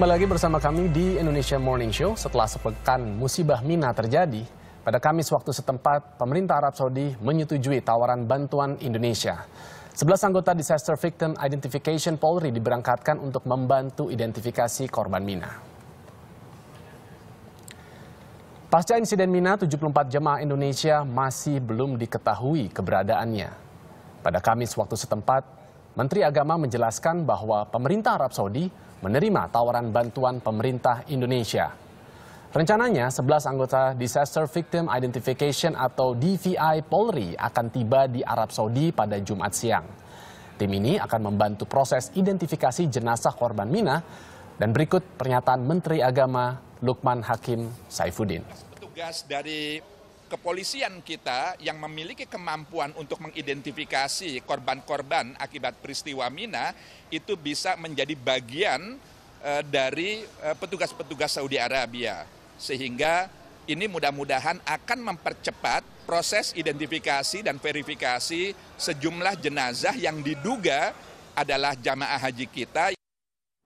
Kembali lagi bersama kami di Indonesia Morning Show setelah sepekan musibah Mina terjadi. Pada Kamis waktu setempat, pemerintah Arab Saudi menyetujui tawaran bantuan Indonesia. Sebelas anggota Disaster Victim Identification Polri diberangkatkan untuk membantu identifikasi korban Mina. Pasca insiden Mina, 74 jemaah Indonesia masih belum diketahui keberadaannya. Pada Kamis waktu setempat, Menteri Agama menjelaskan bahwa pemerintah Arab Saudi menerima tawaran bantuan pemerintah Indonesia. Rencananya 11 anggota Disaster Victim Identification atau DVI Polri akan tiba di Arab Saudi pada Jumat siang. Tim ini akan membantu proses identifikasi jenazah korban Mina dan berikut pernyataan Menteri Agama Lukman Hakim Saifuddin. Petugas dari kepolisian kita yang memiliki kemampuan untuk mengidentifikasi korban-korban akibat peristiwa Mina itu bisa menjadi bagian eh, dari eh, petugas-petugas Saudi Arabia. Sehingga ini mudah-mudahan akan mempercepat proses identifikasi dan verifikasi sejumlah jenazah yang diduga adalah jamaah haji kita.